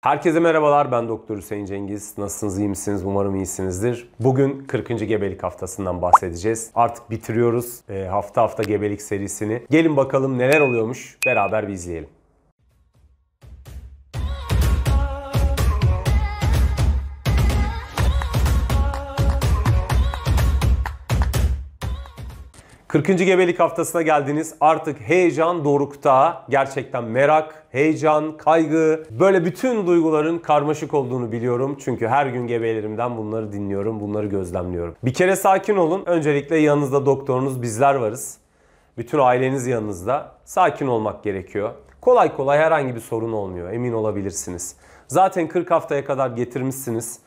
Herkese merhabalar ben Doktor Hüseyin Cengiz. Nasılsınız iyi misiniz? Umarım iyisinizdir. Bugün 40. gebelik haftasından bahsedeceğiz. Artık bitiriyoruz e, hafta hafta gebelik serisini. Gelin bakalım neler oluyormuş beraber bir izleyelim. 40. gebelik haftasına geldiniz. Artık heyecan dorukta. Gerçekten merak, heyecan, kaygı, böyle bütün duyguların karmaşık olduğunu biliyorum. Çünkü her gün gebelerimden bunları dinliyorum, bunları gözlemliyorum. Bir kere sakin olun. Öncelikle yanınızda doktorunuz, bizler varız. Bütün aileniz yanınızda. Sakin olmak gerekiyor. Kolay kolay herhangi bir sorun olmuyor. Emin olabilirsiniz. Zaten 40 haftaya kadar getirmişsiniz.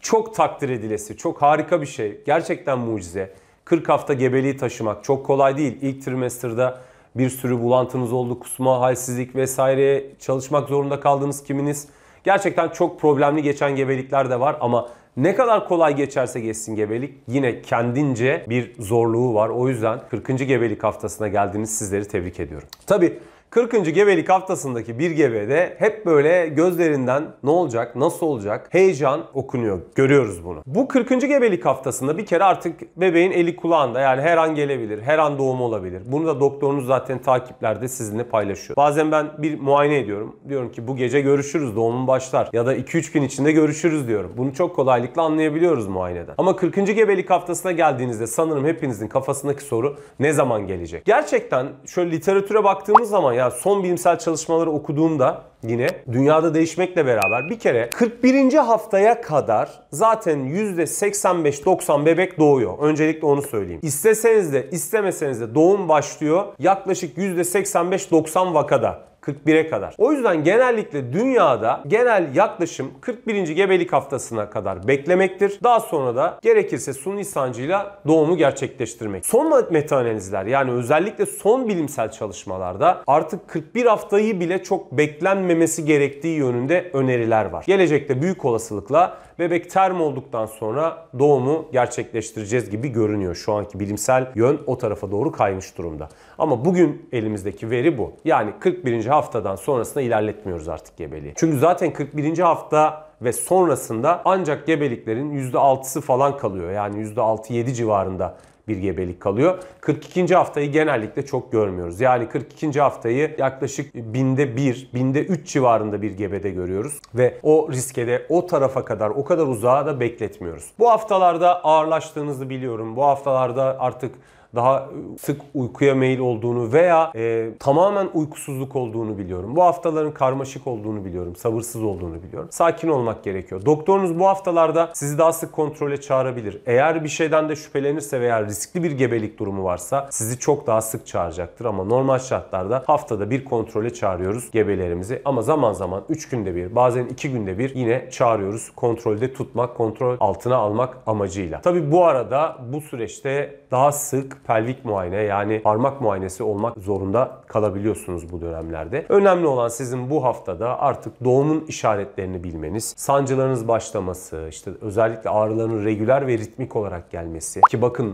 Çok takdir edilesi, çok harika bir şey. Gerçekten mucize. 40 hafta gebeliği taşımak çok kolay değil. İlk trimesterda bir sürü bulantınız oldu, kusma, halsizlik vesaire çalışmak zorunda kaldınız kiminiz. Gerçekten çok problemli geçen gebelikler de var ama ne kadar kolay geçerse geçsin gebelik yine kendince bir zorluğu var. O yüzden 40. gebelik haftasına geldiğiniz sizleri tebrik ediyorum. Tabii 40. gebelik haftasındaki bir gebede hep böyle gözlerinden ne olacak, nasıl olacak heyecan okunuyor. Görüyoruz bunu. Bu 40. gebelik haftasında bir kere artık bebeğin eli kulağında yani her an gelebilir, her an doğum olabilir. Bunu da doktorunuz zaten takiplerde sizinle paylaşıyor. Bazen ben bir muayene ediyorum. Diyorum ki bu gece görüşürüz, doğumun başlar ya da 2-3 gün içinde görüşürüz diyorum. Bunu çok kolaylıkla anlayabiliyoruz muayeneden. Ama 40. gebelik haftasına geldiğinizde sanırım hepinizin kafasındaki soru ne zaman gelecek? Gerçekten şöyle literatüre baktığımız zaman ya mesela son bilimsel çalışmaları okuduğumda yine dünyada değişmekle beraber bir kere 41. haftaya kadar zaten %85-90 bebek doğuyor. Öncelikle onu söyleyeyim. İsteseniz de istemeseniz de doğum başlıyor yaklaşık %85-90 vakada. 41'e kadar. O yüzden genellikle dünyada genel yaklaşım 41. gebelik haftasına kadar beklemektir. Daha sonra da gerekirse suni sancıyla doğumu gerçekleştirmek. Son metaanalizler yani özellikle son bilimsel çalışmalarda artık 41 haftayı bile çok beklenmemesi gerektiği yönünde öneriler var. Gelecekte büyük olasılıkla bebek term olduktan sonra doğumu gerçekleştireceğiz gibi görünüyor. Şu anki bilimsel yön o tarafa doğru kaymış durumda. Ama bugün elimizdeki veri bu. Yani 41. haftadan sonrasında ilerletmiyoruz artık gebeliği. Çünkü zaten 41. hafta ve sonrasında ancak gebeliklerin %6'sı falan kalıyor. Yani %6-7 civarında bir gebelik kalıyor. 42. haftayı genellikle çok görmüyoruz. Yani 42. haftayı yaklaşık binde 1, binde 3 civarında bir gebede görüyoruz. Ve o riske de o tarafa kadar, o kadar uzağa da bekletmiyoruz. Bu haftalarda ağırlaştığınızı biliyorum. Bu haftalarda artık daha sık uykuya meyil olduğunu veya e, tamamen uykusuzluk olduğunu biliyorum. Bu haftaların karmaşık olduğunu biliyorum. Sabırsız olduğunu biliyorum. Sakin olmak gerekiyor. Doktorunuz bu haftalarda sizi daha sık kontrole çağırabilir. Eğer bir şeyden de şüphelenirse veya riskli bir gebelik durumu varsa sizi çok daha sık çağıracaktır ama normal şartlarda haftada bir kontrole çağırıyoruz gebelerimizi ama zaman zaman 3 günde bir bazen 2 günde bir yine çağırıyoruz kontrolde tutmak kontrol altına almak amacıyla. Tabi bu arada bu süreçte daha sık pelvik muayene yani parmak muayenesi olmak zorunda kalabiliyorsunuz bu dönemlerde. Önemli olan sizin bu haftada artık doğumun işaretlerini bilmeniz, sancılarınız başlaması, işte özellikle ağrıların regüler ve ritmik olarak gelmesi ki bakın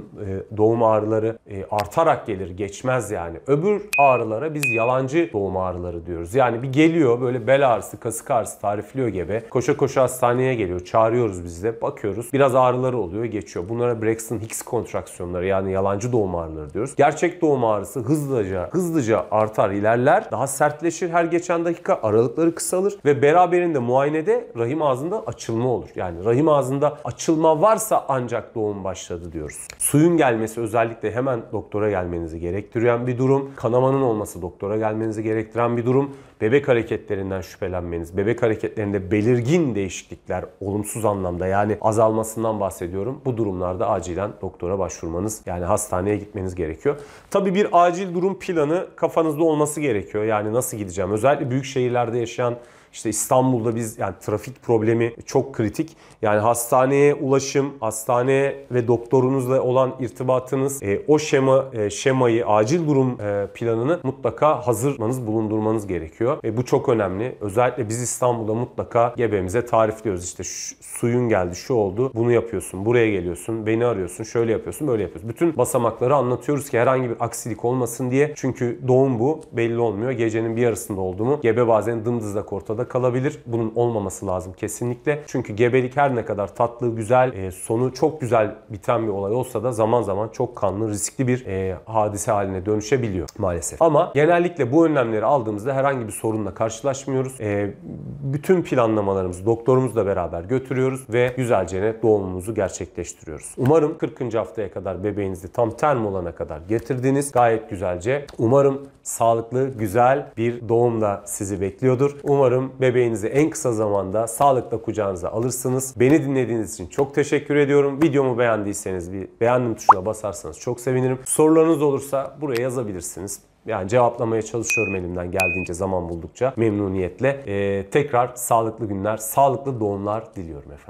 e, doğum ağrıları e, artarak gelir geçmez yani. Öbür ağrılara biz yalancı doğum ağrıları diyoruz. Yani bir geliyor böyle bel ağrısı, kasık ağrısı tarifliyor gibi. Koşa koşa hastaneye geliyor. Çağırıyoruz biz de. Bakıyoruz. Biraz ağrıları oluyor, geçiyor. Bunlara Braxton Hicks kontraksiyonları yani yalancı doğum ağrıları diyoruz. Gerçek doğum ağrısı hızlıca hızlıca artar, ilerler. Daha sertleşir her geçen dakika. Aralıkları kısalır ve beraberinde muayenede rahim ağzında açılma olur. Yani rahim ağzında açılma varsa ancak doğum başladı diyoruz. Suyun gelmesi özellikle hemen doktora gelmenizi gerektiren bir durum. Kanamanın olması doktora gelmenizi gerektiren bir durum. Bebek hareketlerinden şüphelenmeniz, bebek hareketlerinde belirgin değişiklikler olumsuz anlamda yani azalmasından bahsediyorum. Bu durumlarda acilen doktora başvurmanız yani hastane hastaneye gitmeniz gerekiyor. Tabii bir acil durum planı kafanızda olması gerekiyor. Yani nasıl gideceğim? Özellikle büyük şehirlerde yaşayan işte İstanbul'da biz yani trafik problemi çok kritik. Yani hastaneye ulaşım, hastane ve doktorunuzla olan irtibatınız, e, o şema e, şemayı, acil durum e, planını mutlaka hazırmanız, bulundurmanız gerekiyor. E, bu çok önemli. Özellikle biz İstanbul'da mutlaka gebemize tarifliyoruz. İşte şu, suyun geldi, şu oldu, bunu yapıyorsun, buraya geliyorsun, beni arıyorsun, şöyle yapıyorsun, böyle yapıyorsun. Bütün basamakları anlatıyoruz ki herhangi bir aksilik olmasın diye. Çünkü doğum bu, belli olmuyor. Gecenin bir yarısında oldu mu gebe bazen dımdızla ortada arada kalabilir. Bunun olmaması lazım kesinlikle. Çünkü gebelik her ne kadar tatlı, güzel, e, sonu çok güzel biten bir olay olsa da zaman zaman çok kanlı, riskli bir e, hadise haline dönüşebiliyor maalesef. Ama genellikle bu önlemleri aldığımızda herhangi bir sorunla karşılaşmıyoruz. E, bütün planlamalarımızı doktorumuzla beraber götürüyoruz ve güzelce doğumumuzu gerçekleştiriyoruz. Umarım 40. haftaya kadar bebeğinizi tam term olana kadar getirdiniz. Gayet güzelce. Umarım sağlıklı, güzel bir doğumla sizi bekliyordur. Umarım bebeğinizi en kısa zamanda sağlıkla kucağınıza alırsınız. Beni dinlediğiniz için çok teşekkür ediyorum. Videomu beğendiyseniz bir beğendim tuşuna basarsanız çok sevinirim. Sorularınız olursa buraya yazabilirsiniz. Yani cevaplamaya çalışıyorum elimden geldiğince zaman buldukça memnuniyetle. Ee, tekrar sağlıklı günler, sağlıklı doğumlar diliyorum efendim.